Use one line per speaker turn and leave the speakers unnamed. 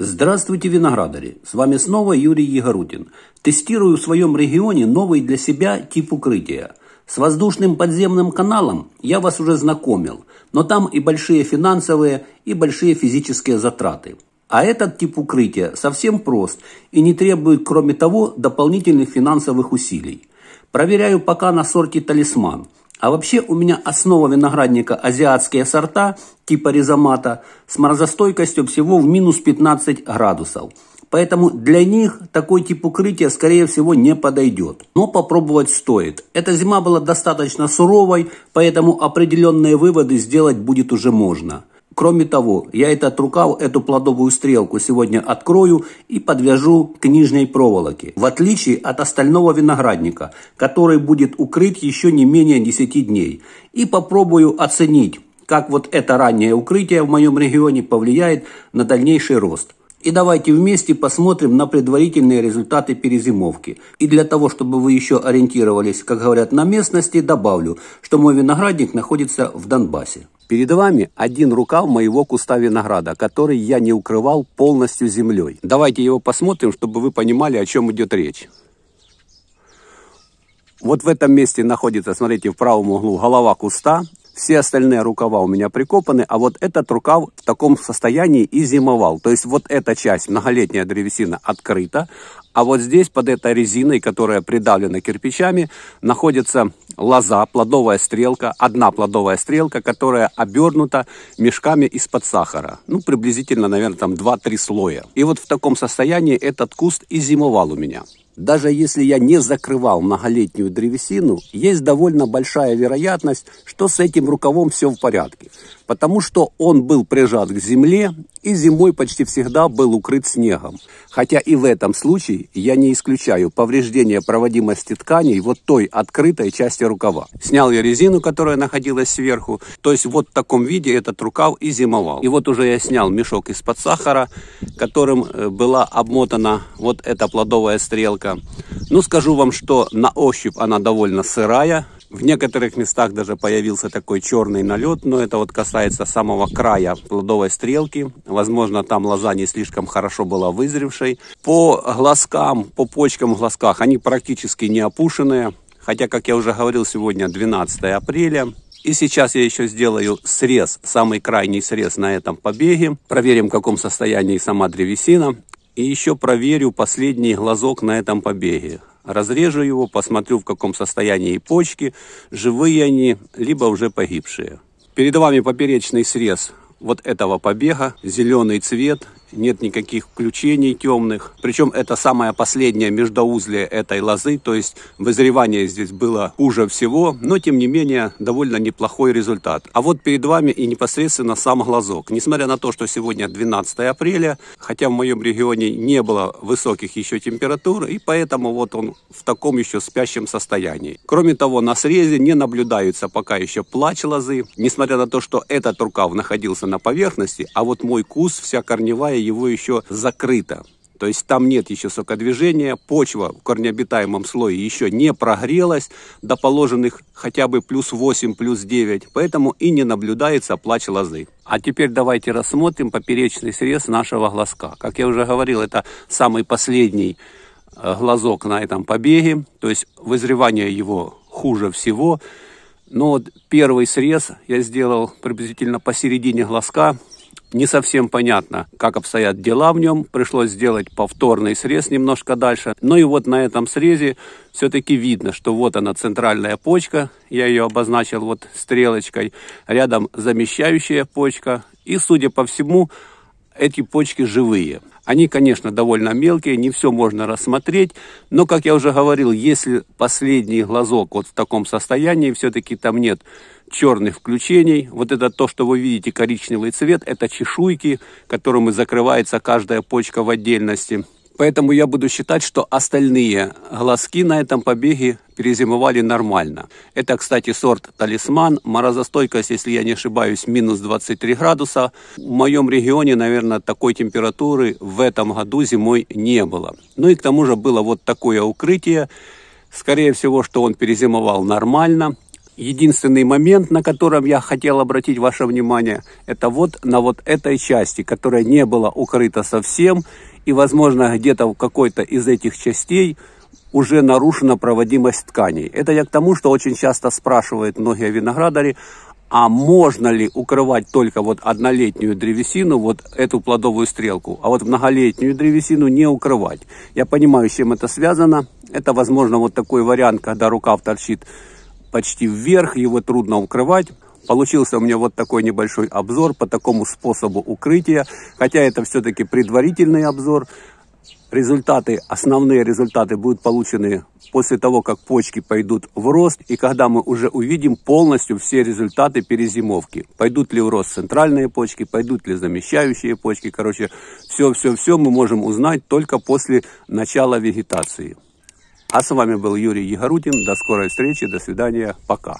Здравствуйте, виноградари! С вами снова Юрий Егорутин. Тестирую в своем регионе новый для себя тип укрытия. С воздушным подземным каналом я вас уже знакомил, но там и большие финансовые, и большие физические затраты. А этот тип укрытия совсем прост и не требует, кроме того, дополнительных финансовых усилий. Проверяю пока на сорте «Талисман». А вообще у меня основа виноградника азиатские сорта типа ризомата с морозостойкостью всего в минус 15 градусов. Поэтому для них такой тип укрытия, скорее всего, не подойдет. Но попробовать стоит. Эта зима была достаточно суровой, поэтому определенные выводы сделать будет уже можно. Кроме того, я этот рукав, эту плодовую стрелку сегодня открою и подвяжу к нижней проволоке, в отличие от остального виноградника, который будет укрыт еще не менее 10 дней, и попробую оценить, как вот это раннее укрытие в моем регионе повлияет на дальнейший рост. И давайте вместе посмотрим на предварительные результаты перезимовки. И для того, чтобы вы еще ориентировались, как говорят, на местности, добавлю, что мой виноградник находится в Донбассе. Перед вами один рукав моего куста винограда, который я не укрывал полностью землей. Давайте его посмотрим, чтобы вы понимали, о чем идет речь. Вот в этом месте находится, смотрите, в правом углу голова куста, все остальные рукава у меня прикопаны, а вот этот рукав в таком состоянии и зимовал. То есть вот эта часть, многолетняя древесина, открыта, а вот здесь под этой резиной, которая придавлена кирпичами, находится лоза, плодовая стрелка, одна плодовая стрелка, которая обернута мешками из-под сахара. Ну, приблизительно, наверное, там 2-3 слоя. И вот в таком состоянии этот куст и зимовал у меня даже если я не закрывал многолетнюю древесину, есть довольно большая вероятность, что с этим рукавом все в порядке, потому что он был прижат к земле и зимой почти всегда был укрыт снегом. Хотя и в этом случае я не исключаю повреждения проводимости тканей вот той открытой части рукава. Снял я резину, которая находилась сверху, то есть вот в таком виде этот рукав и зимовал. И вот уже я снял мешок из-под сахара, которым э, была обмотана вот эта плодовая стрелка, водичка. Ну, скажу вам, что на ощупь она довольно сырая. В некоторых местах даже появился такой черный налет, но это вот касается самого края плодовой стрелки. Возможно, там лоза не слишком хорошо была вызревшей. По глазкам, по почкам в глазках они практически не опушенные. Хотя, как я уже говорил, сегодня 12 апреля. И сейчас я еще сделаю срез, самый крайний срез на этом побеге. Проверим, в каком состоянии сама древесина. И еще проверю последний глазок на этом побеге. Разрежу его, посмотрю в каком состоянии почки, живые они, либо уже погибшие. Перед вами поперечный срез вот этого побега, зеленый цвет, нет никаких включений темных. Причем это самое последнее междоузле этой лозы, то есть вызревание здесь было хуже всего, но тем не менее довольно неплохой результат. А вот перед вами и непосредственно сам глазок. Несмотря на то, что сегодня 12 апреля, хотя в моем регионе не было высоких еще температур, и поэтому вот он в таком еще спящем состоянии. Кроме того, на срезе не наблюдаются пока еще плач лозы, несмотря на то, что этот рукав находился на поверхности, а вот мой кус, вся корневая его еще закрыто. То есть там нет еще сокодвижения, почва в корнеобитаемом слое еще не прогрелась до положенных хотя бы плюс 8, плюс 9, поэтому и не наблюдается плач лозы. А теперь давайте рассмотрим поперечный срез нашего глазка. Как я уже говорил, это самый последний э, глазок на этом побеге, то есть вызревание его хуже всего. Но вот первый срез я сделал приблизительно посередине глазка, не совсем понятно, как обстоят дела в нем. Пришлось сделать повторный срез немножко дальше. Ну и вот на этом срезе все-таки видно, что вот она центральная почка. Я ее обозначил вот стрелочкой. Рядом замещающая почка. И, судя по всему, эти почки живые. Они, конечно, довольно мелкие, не все можно рассмотреть, но, как я уже говорил, если последний глазок вот в таком состоянии, все-таки там нет черных включений. Вот это то, что вы видите, коричневый цвет, это чешуйки, которыми закрывается каждая почка в отдельности. Поэтому я буду считать, что остальные глазки на этом побеге перезимовали нормально. Это, кстати, сорт «Талисман». Морозостойкость, если я не ошибаюсь, минус 23 градуса. В моем регионе, наверное, такой температуры в этом году зимой не было. Ну и к тому же было вот такое укрытие. Скорее всего, что он перезимовал нормально – Единственный момент, на котором я хотел обратить ваше внимание, это вот на вот этой части, которая не была укрыта совсем, и, возможно, где-то в какой-то из этих частей уже нарушена проводимость тканей. Это я к тому, что очень часто спрашивают многие виноградари, а можно ли укрывать только вот однолетнюю древесину, вот эту плодовую стрелку, а вот многолетнюю древесину не укрывать. Я понимаю, с чем это связано. Это, возможно, вот такой вариант, когда рукав торчит почти вверх, его трудно укрывать. Получился у меня вот такой небольшой обзор по такому способу укрытия, хотя это все-таки предварительный обзор. Результаты, основные результаты будут получены после того, как почки пойдут в рост, и когда мы уже увидим полностью все результаты перезимовки. Пойдут ли в рост центральные почки, пойдут ли замещающие почки, короче, все-все-все мы можем узнать только после начала вегетации. А с вами был Юрий Егорутин. До скорой встречи, до свидания, пока.